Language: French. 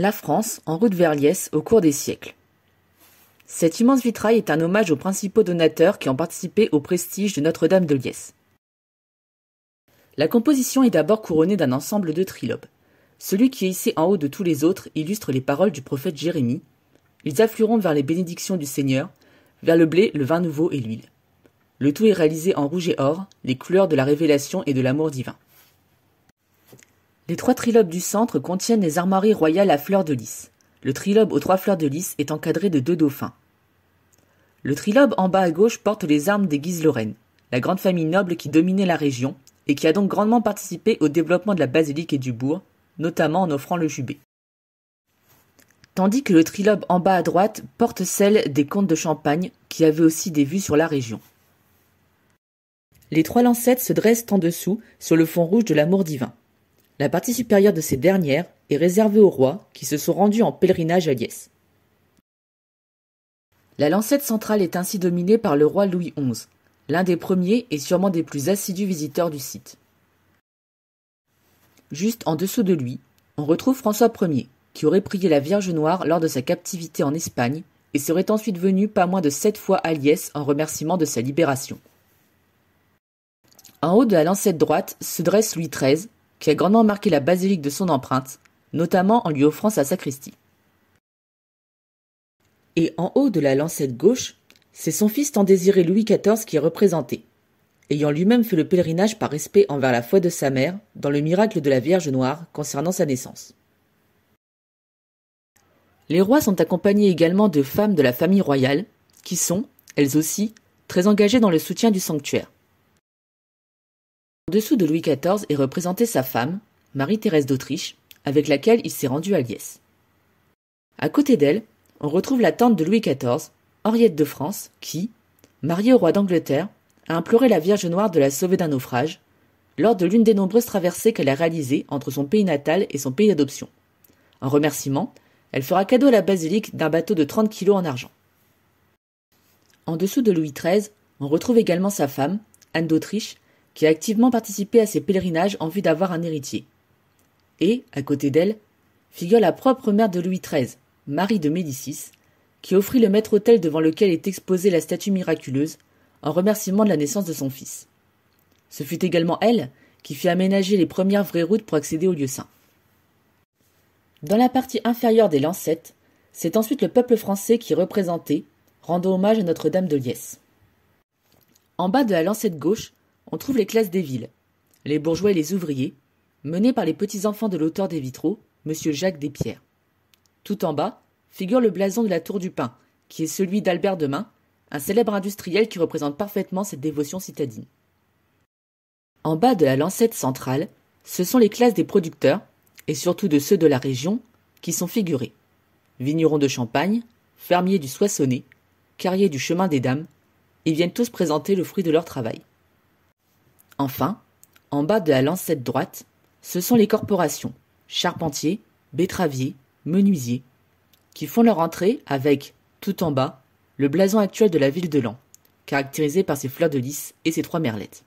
la France en route vers Liès au cours des siècles. Cet immense vitrail est un hommage aux principaux donateurs qui ont participé au prestige de Notre-Dame de Liès. La composition est d'abord couronnée d'un ensemble de trilobes. Celui qui est ici en haut de tous les autres illustre les paroles du prophète Jérémie. Ils afflueront vers les bénédictions du Seigneur, vers le blé, le vin nouveau et l'huile. Le tout est réalisé en rouge et or, les couleurs de la révélation et de l'amour divin. Les trois trilobes du centre contiennent les armoiries royales à fleurs de lys. Le trilobe aux trois fleurs de lys est encadré de deux dauphins. Le trilobe en bas à gauche porte les armes des Guise Lorraine, la grande famille noble qui dominait la région et qui a donc grandement participé au développement de la basilique et du bourg, notamment en offrant le jubé. Tandis que le trilobe en bas à droite porte celle des comtes de Champagne qui avaient aussi des vues sur la région. Les trois lancettes se dressent en dessous sur le fond rouge de l'amour divin. La partie supérieure de ces dernières est réservée aux rois qui se sont rendus en pèlerinage à Liesse. La lancette centrale est ainsi dominée par le roi Louis XI, l'un des premiers et sûrement des plus assidus visiteurs du site. Juste en dessous de lui, on retrouve François Ier, qui aurait prié la Vierge Noire lors de sa captivité en Espagne et serait ensuite venu pas moins de sept fois à Liesse en remerciement de sa libération. En haut de la lancette droite se dresse Louis XIII, qui a grandement marqué la basilique de son empreinte, notamment en lui offrant sa sacristie. Et en haut de la lancette gauche, c'est son fils tant désiré Louis XIV qui est représenté, ayant lui-même fait le pèlerinage par respect envers la foi de sa mère dans le miracle de la Vierge Noire concernant sa naissance. Les rois sont accompagnés également de femmes de la famille royale, qui sont, elles aussi, très engagées dans le soutien du sanctuaire. En dessous de Louis XIV est représentée sa femme, Marie-Thérèse d'Autriche, avec laquelle il s'est rendu à Liès. À côté d'elle, on retrouve la tante de Louis XIV, Henriette de France, qui, mariée au roi d'Angleterre, a imploré la Vierge Noire de la sauver d'un naufrage, lors de l'une des nombreuses traversées qu'elle a réalisées entre son pays natal et son pays d'adoption. En remerciement, elle fera cadeau à la basilique d'un bateau de 30 kilos en argent. En dessous de Louis XIII, on retrouve également sa femme, Anne d'Autriche, qui a activement participé à ses pèlerinages en vue d'avoir un héritier. Et, à côté d'elle, figure la propre mère de Louis XIII, Marie de Médicis, qui offrit le maître-autel devant lequel est exposée la statue miraculeuse, en remerciement de la naissance de son fils. Ce fut également elle qui fit aménager les premières vraies routes pour accéder au lieu saint. Dans la partie inférieure des lancettes, c'est ensuite le peuple français qui est représenté, rendant hommage à Notre-Dame de Liesse. En bas de la lancette gauche on trouve les classes des villes, les bourgeois et les ouvriers, menés par les petits-enfants de l'auteur des vitraux, M. Jacques Despierres. Tout en bas figure le blason de la Tour du Pin, qui est celui d'Albert Demain, un célèbre industriel qui représente parfaitement cette dévotion citadine. En bas de la lancette centrale, ce sont les classes des producteurs, et surtout de ceux de la région, qui sont figurés. Vignerons de Champagne, fermiers du soissonné, carriers du Chemin des Dames, ils viennent tous présenter le fruit de leur travail. Enfin, en bas de la lancette droite, ce sont les corporations, charpentiers, betteraviers, menuisiers, qui font leur entrée avec, tout en bas, le blason actuel de la ville de Lens, caractérisé par ses fleurs de lys et ses trois merlettes.